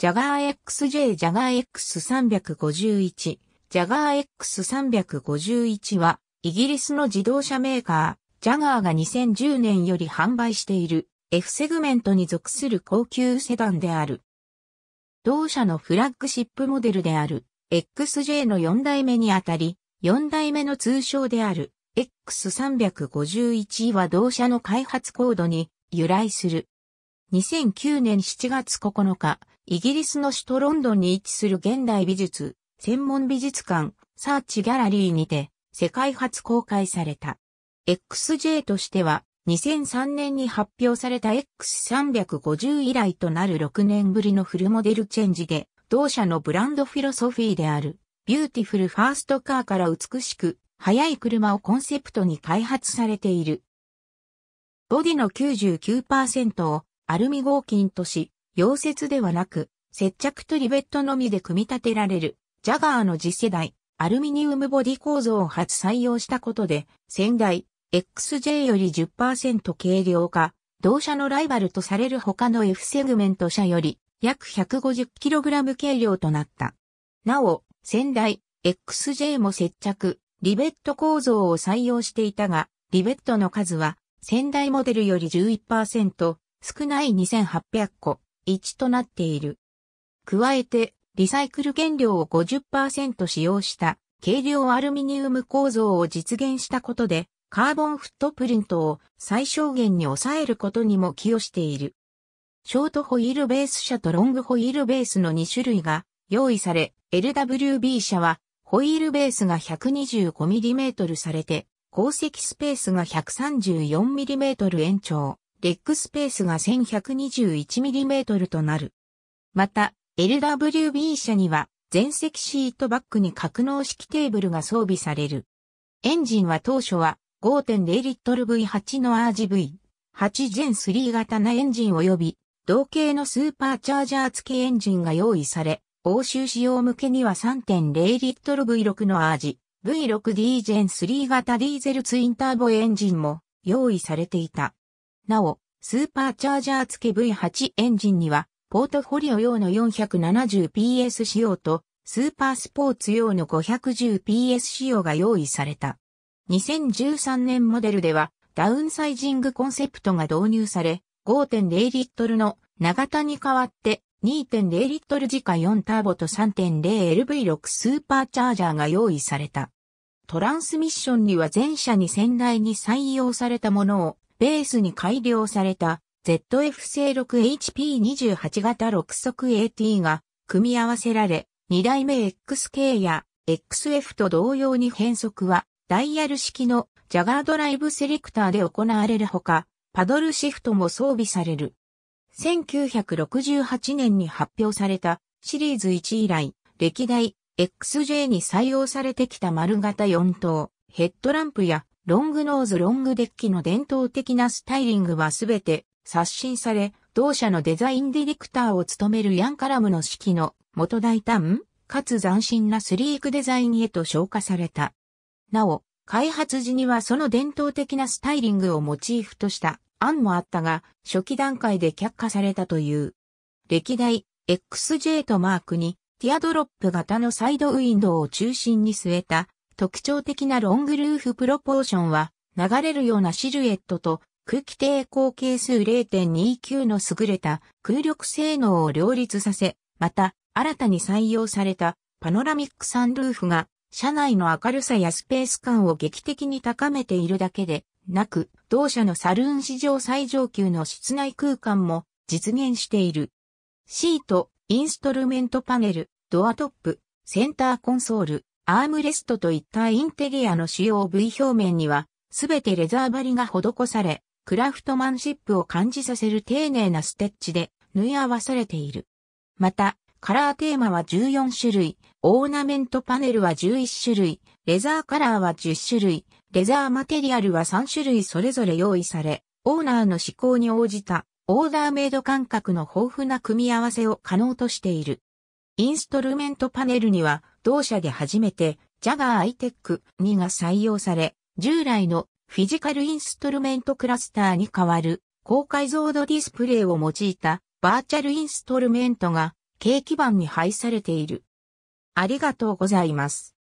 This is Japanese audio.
ジャガー XJ ジャガー X351 ジャガー X351 はイギリスの自動車メーカージャガーが2010年より販売している F セグメントに属する高級セダンである。同社のフラッグシップモデルである XJ の4代目にあたり、4代目の通称である X351 は同社の開発コードに由来する。2009年7月9日、イギリスの首都ロンドンに位置する現代美術、専門美術館、サーチギャラリーにて、世界初公開された。XJ としては、2003年に発表された X350 以来となる6年ぶりのフルモデルチェンジで、同社のブランドフィロソフィーである、ビューティフルファーストカーから美しく、速い車をコンセプトに開発されている。ボディの99%をアルミ合金とし、溶接ではなく、接着とリベットのみで組み立てられる、ジャガーの次世代、アルミニウムボディ構造を初採用したことで、先代、XJ より10%軽量化、同社のライバルとされる他の F セグメント車より、約 150kg 軽量となった。なお、先代、XJ も接着、リベット構造を採用していたが、リベットの数は、先代モデルより11%、少ない2800個、1となっている。加えて、リサイクル原料を50%使用した軽量アルミニウム構造を実現したことで、カーボンフットプリントを最小限に抑えることにも寄与している。ショートホイールベース車とロングホイールベースの2種類が用意され、LWB 車はホイールベースが 125mm されて、鉱石スペースが 134mm 延長。レックスペースが 1121mm となる。また、LWB 車には全席シートバックに格納式テーブルが装備される。エンジンは当初は5.0リットル V8 の RGV8 Gen 3型なエンジン及び同型のスーパーチャージャー付きエンジンが用意され、欧州仕様向けには3.0リットル V6 の RG、V6D Gen 3型ディーゼルツインターボエンジンも用意されていた。なお、スーパーチャージャー付き V8 エンジンには、ポートフォリオ用の 470PS 仕様と、スーパースポーツ用の 510PS 仕様が用意された。2013年モデルでは、ダウンサイジングコンセプトが導入され、5.0リットルの長田に代わって2.0リットル時価4ターボと 3.0LV6 スーパーチャージャーが用意された。トランスミッションには全車に先代に採用されたものをベースに改良された ZF 製 6HP28 型6速 AT が組み合わせられ、2代目 XK や XF と同様に変速はダイヤル式のジャガードライブセレクターで行われるほか、パドルシフトも装備される。1968年に発表されたシリーズ1以来、歴代 XJ に採用されてきた丸型4等ヘッドランプやロングノーズロングデッキの伝統的なスタイリングはすべて刷新され、同社のデザインディレクターを務めるヤンカラムの指揮の元大胆、かつ斬新なスリークデザインへと昇華された。なお、開発時にはその伝統的なスタイリングをモチーフとした案もあったが、初期段階で却下されたという。歴代 XJ とマークにティアドロップ型のサイドウィンドウを中心に据えた特徴的なロングルーフプロポーションは、流れるようなシルエットと空気抵抗係数0.29の優れた空力性能を両立させ、また、新たに採用されたパノラミックサンルーフが、車内の明るさやスペース感を劇的に高めているだけで、なく、同社のサルーン史上最上級の室内空間も実現している。シート、インストルメントパネル、ドアトップ、センターコンソール、アームレストといったインテリアの主要部位表面には、すべてレザー張りが施され、クラフトマンシップを感じさせる丁寧なステッチで縫い合わされている。また、カラーテーマは14種類、オーナメントパネルは11種類、レザーカラーは10種類、レザーマテリアルは3種類それぞれ用意され、オーナーの思考に応じたオーダーメイド感覚の豊富な組み合わせを可能としている。インストルメントパネルには同社で初めて j a ガ a i t e c ク2が採用され、従来のフィジカルインストルメントクラスターに代わる高解像度ディスプレイを用いたバーチャルインストルメントが軽基板に配されている。ありがとうございます。